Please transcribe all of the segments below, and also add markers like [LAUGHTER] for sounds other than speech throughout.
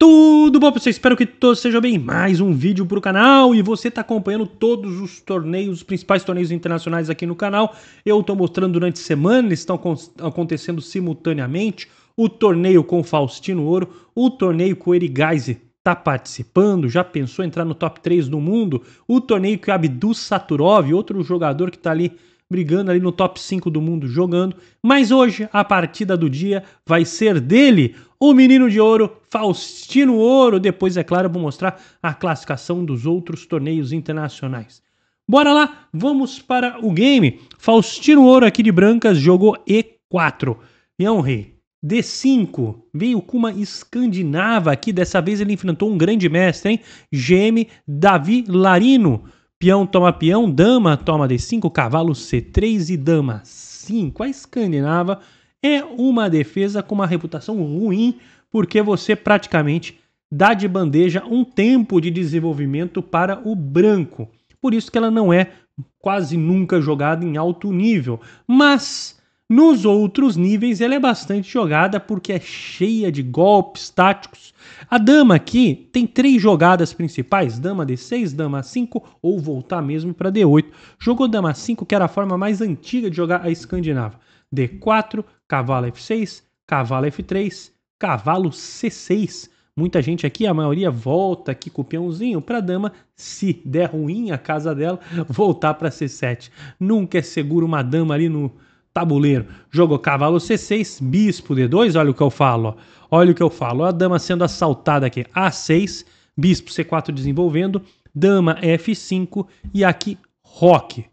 Tudo bom pra você? Espero que todos sejam bem. Mais um vídeo pro canal e você tá acompanhando todos os torneios, os principais torneios internacionais aqui no canal. Eu tô mostrando durante a semana, eles estão acontecendo simultaneamente. O torneio com Faustino Ouro, o torneio com Erigaize tá participando, já pensou entrar no top 3 do mundo, o torneio que o Abdu Saturov, outro jogador que tá ali brigando ali no top 5 do mundo jogando. Mas hoje a partida do dia vai ser dele, o menino de ouro, Faustino Ouro. Depois, é claro, vou mostrar a classificação dos outros torneios internacionais. Bora lá, vamos para o game. Faustino Ouro aqui de Brancas jogou E4. um Rei, D5, veio com uma escandinava aqui. Dessa vez ele enfrentou um grande mestre, hein? GM Davi Larino. Peão toma peão, dama toma d5, cavalo c3 e dama 5. A escandinava é uma defesa com uma reputação ruim, porque você praticamente dá de bandeja um tempo de desenvolvimento para o branco. Por isso que ela não é quase nunca jogada em alto nível. Mas nos outros níveis, ela é bastante jogada porque é cheia de golpes táticos. A dama aqui tem três jogadas principais: dama d6, dama a5 ou voltar mesmo para d8. Jogou dama a5, que era a forma mais antiga de jogar a escandinava. d4, cavalo f6, cavalo f3, cavalo c6. Muita gente aqui, a maioria volta aqui com o peãozinho para a dama, se der ruim a casa dela, [LAUGHS] voltar para c7. Nunca é seguro uma dama ali no tabuleiro. Jogou cavalo C6, bispo D2, olha o que eu falo. Ó. Olha o que eu falo. A dama sendo assaltada aqui. A6, bispo C4 desenvolvendo, dama F5 e aqui roque.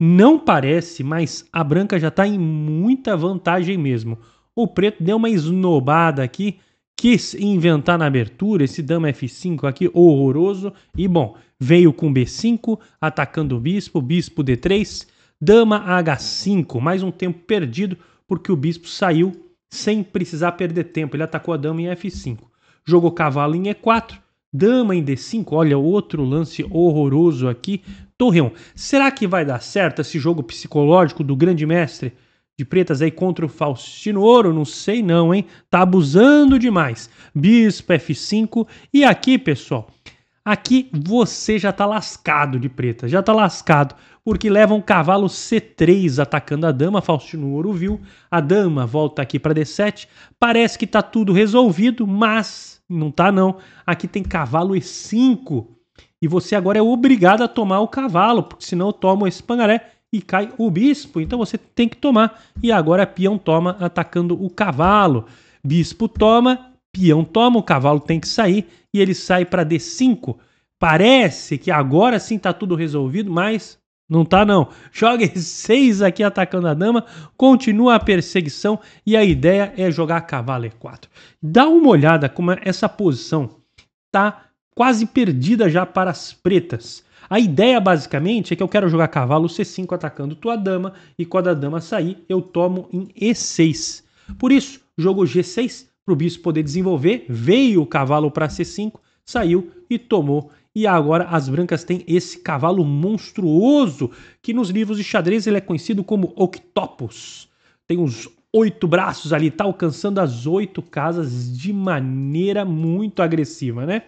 Não parece, mas a branca já está em muita vantagem mesmo. O preto deu uma esnobada aqui, quis inventar na abertura esse dama F5 aqui, horroroso. E bom, veio com B5, atacando o bispo, bispo D3, Dama a H5, mais um tempo perdido porque o bispo saiu sem precisar perder tempo. Ele atacou a dama em F5. Jogou cavalo em E4, dama em D5. Olha, outro lance horroroso aqui. Torreão. Será que vai dar certo esse jogo psicológico do grande mestre de pretas aí contra o Faustino Ouro? Não sei não, hein? Tá abusando demais. Bispo F5. E aqui, pessoal, Aqui você já tá lascado de preta, já tá lascado, porque leva um cavalo C3 atacando a dama, Faustino Ouro viu, a dama volta aqui para D7, parece que tá tudo resolvido, mas não tá não. Aqui tem cavalo E5 e você agora é obrigado a tomar o cavalo, porque senão toma esse pangaré e cai o bispo, então você tem que tomar. E agora peão toma atacando o cavalo. Bispo toma, peão toma, o cavalo tem que sair e ele sai para D5. Parece que agora sim está tudo resolvido, mas não tá não. Joga 6 [LAUGHS] aqui atacando a dama, continua a perseguição e a ideia é jogar cavalo E4. Dá uma olhada como essa posição tá quase perdida já para as pretas. A ideia basicamente é que eu quero jogar cavalo C5 atacando tua dama e quando a dama sair eu tomo em E6. Por isso, jogo G6, para o bispo poder desenvolver. Veio o cavalo para C5, saiu e tomou. E agora as brancas têm esse cavalo monstruoso que nos livros de xadrez ele é conhecido como octopus. Tem uns oito braços ali, tá alcançando as oito casas de maneira muito agressiva, né?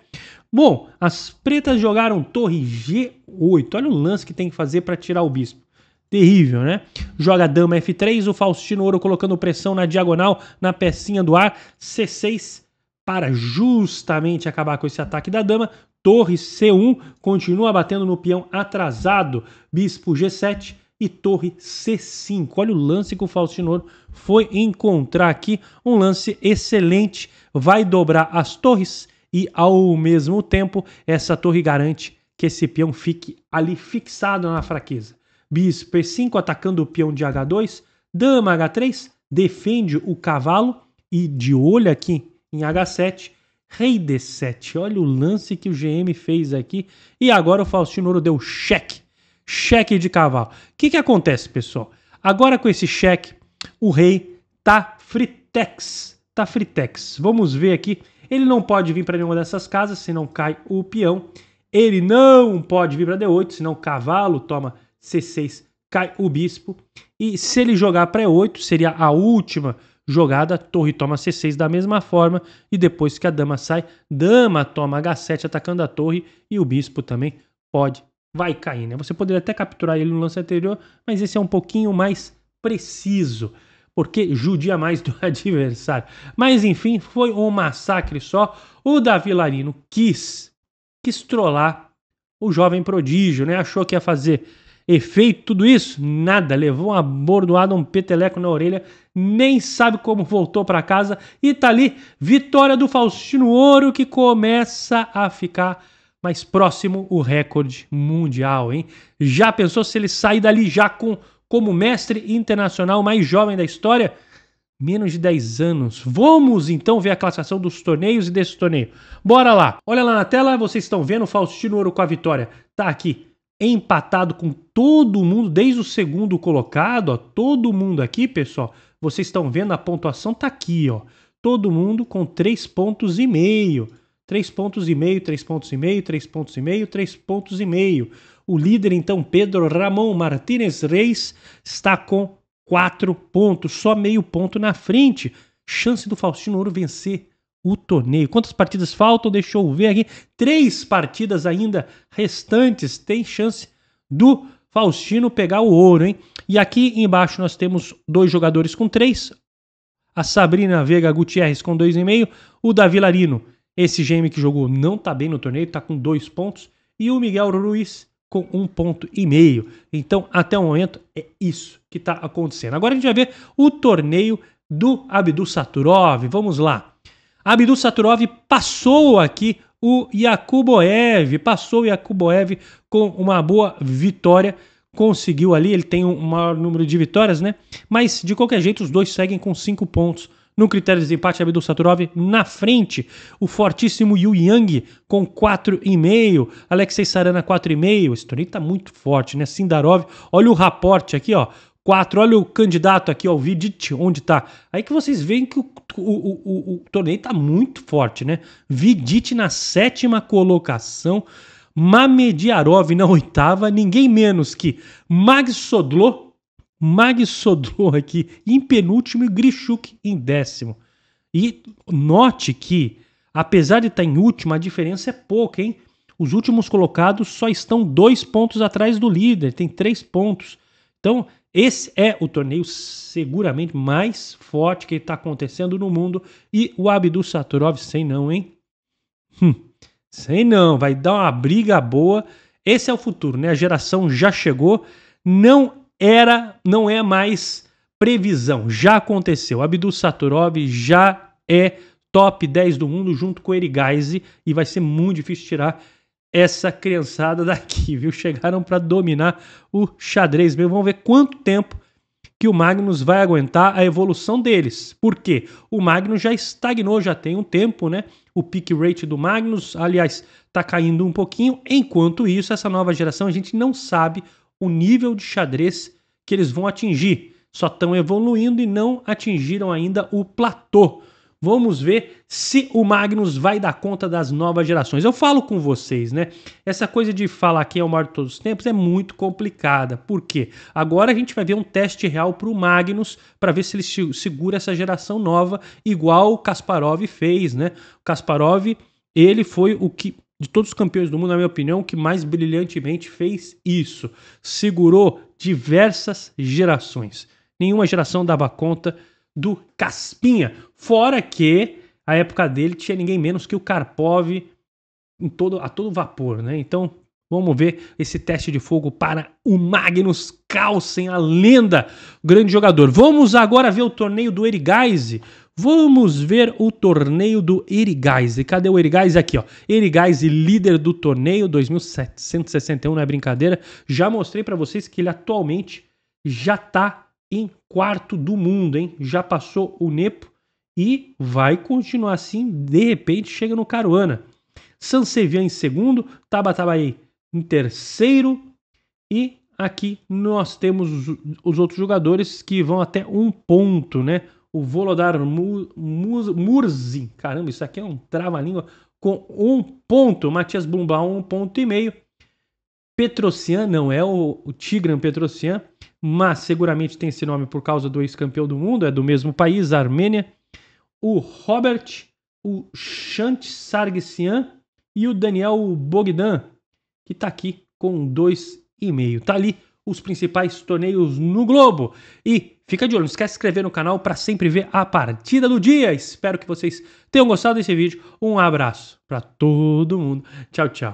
Bom, as pretas jogaram torre G8. Olha o lance que tem que fazer para tirar o bispo terrível, né? Joga dama F3, o Faustino Ouro colocando pressão na diagonal, na pecinha do ar, C6 para justamente acabar com esse ataque da dama. Torre C1 continua batendo no peão atrasado, bispo G7 e torre C5. Olha o lance que o Faustino Ouro foi encontrar aqui, um lance excelente, vai dobrar as torres e ao mesmo tempo essa torre garante que esse peão fique ali fixado na fraqueza bis P5 atacando o peão de H2, dama H3, defende o cavalo e de olho aqui em H7, rei D7. Olha o lance que o GM fez aqui e agora o Faustino Ouro deu cheque, cheque de cavalo. O que, que acontece, pessoal? Agora com esse cheque, o rei tá fritex, tá fritex. Vamos ver aqui. Ele não pode vir para nenhuma dessas casas, senão cai o peão. Ele não pode vir para D8, senão o cavalo toma C6 cai o bispo. E se ele jogar para E8, seria a última jogada, torre toma C6 da mesma forma. E depois que a dama sai, dama toma H7 atacando a torre e o bispo também pode, vai cair. Né? Você poderia até capturar ele no lance anterior, mas esse é um pouquinho mais preciso porque judia mais [LAUGHS] do adversário. Mas enfim, foi um massacre só. O Davi Larino quis, quis trollar o jovem prodígio, né? Achou que ia fazer efeito, tudo isso? Nada. Levou uma bordoada, um peteleco na orelha, nem sabe como voltou para casa e tá ali. Vitória do Faustino Ouro que começa a ficar mais próximo o recorde mundial, hein? Já pensou se ele sair dali já com como mestre internacional mais jovem da história? Menos de 10 anos. Vamos então ver a classificação dos torneios e desse torneio. Bora lá. Olha lá na tela, vocês estão vendo o Faustino Ouro com a vitória. Tá aqui empatado com todo mundo, desde o segundo colocado, ó, todo mundo aqui, pessoal. Vocês estão vendo a pontuação está aqui, ó. Todo mundo com 3 pontos e meio. 3 pontos e meio, 3 pontos e meio, 3 pontos e meio, 3 pontos e meio. O líder então Pedro Ramon Martinez Reis está com 4 pontos, só meio ponto na frente. Chance do Faustino Ouro vencer o torneio. Quantas partidas faltam? Deixa eu ver aqui. Três partidas ainda restantes. Tem chance do Faustino pegar o ouro, hein? E aqui embaixo nós temos dois jogadores com três. A Sabrina Vega Gutierrez com dois e meio. O Davi Larino, esse gêmeo que jogou, não tá bem no torneio, tá com dois pontos. E o Miguel Ruiz com um ponto e meio. Então, até o momento, é isso que está acontecendo. Agora a gente vai ver o torneio do Abdul Saturov. Vamos lá. Abdul Saturov passou aqui o Yakuboev, passou o Yakuboev com uma boa vitória, conseguiu ali, ele tem um maior número de vitórias, né? Mas de qualquer jeito os dois seguem com cinco pontos. No critério de desempate, Abdul Saturov na frente. O fortíssimo Yu Yang com 4,5. Alexei Sarana 4,5. Esse torneio tá muito forte, né? Sindarov. Olha o raporte aqui, ó. 4. Olha o candidato aqui, ó, o Vidic, onde tá. Aí que vocês veem que o, o, o, o torneio tá muito forte, né? Vidic na sétima colocação, Mamediarov na oitava, ninguém menos que Mag Sodlo, Mag Sodlo aqui em penúltimo e Grishuk em décimo. E note que, apesar de estar tá em último, a diferença é pouca, hein? Os últimos colocados só estão dois pontos atrás do líder, tem três pontos. Então, esse é o torneio seguramente mais forte que está acontecendo no mundo. E o Abdul Saturov, sem não, hein? Hum, sem não, vai dar uma briga boa. Esse é o futuro, né? A geração já chegou. Não era, não é mais previsão, já aconteceu. Abdul Saturov já é top 10 do mundo junto com o Geise e vai ser muito difícil tirar essa criançada daqui, [LAUGHS] viu? Chegaram para dominar o xadrez mesmo. Vamos ver quanto tempo que o Magnus vai aguentar a evolução deles. Porque o Magnus já estagnou, já tem um tempo, né? O peak rate do Magnus, aliás, está caindo um pouquinho. Enquanto isso, essa nova geração a gente não sabe o nível de xadrez que eles vão atingir. Só estão evoluindo e não atingiram ainda o platô Vamos ver se o Magnus vai dar conta das novas gerações. Eu falo com vocês, né? Essa coisa de falar quem é o maior de todos os tempos é muito complicada. Por quê? Agora a gente vai ver um teste real para o Magnus para ver se ele segura essa geração nova, igual o Kasparov fez, né? O Kasparov, ele foi o que de todos os campeões do mundo, na minha opinião, que mais brilhantemente fez isso. Segurou diversas gerações. Nenhuma geração dava conta do Caspinha. Fora que a época dele tinha ninguém menos que o Karpov em todo, a todo vapor, né? Então vamos ver esse teste de fogo para o Magnus Carlsen, a lenda, grande jogador. Vamos agora ver o torneio do Erigaize. Vamos ver o torneio do Erigaize. Cadê o Erigaize? Aqui, ó. Erigaize, líder do torneio, 2761, não é brincadeira. Já mostrei para vocês que ele atualmente já tá em quarto do mundo, hein? Já passou o Nepo e vai continuar assim, de repente chega no Caruana. Sansevian em segundo, Tabatabaí em terceiro e aqui nós temos os, os, outros jogadores que vão até um ponto, né? O Volodar Mur, Mur, Murzin, caramba, isso aqui é um trava-língua, com um ponto. Matias Blumbau, um ponto e meio. Petrocian, não é o, o Tigran Petrocian, mas seguramente tem esse nome por causa do ex-campeão do mundo, é do mesmo país, Armênia. O Robert, o Shant Sargsian e o Daniel Bogdan, que está aqui com 2,5. Tá ali os principais torneios no globo. E fica de olho, não esquece de se inscrever no canal para sempre ver a partida do dia. Espero que vocês tenham gostado desse vídeo. Um abraço para todo mundo. Tchau, tchau.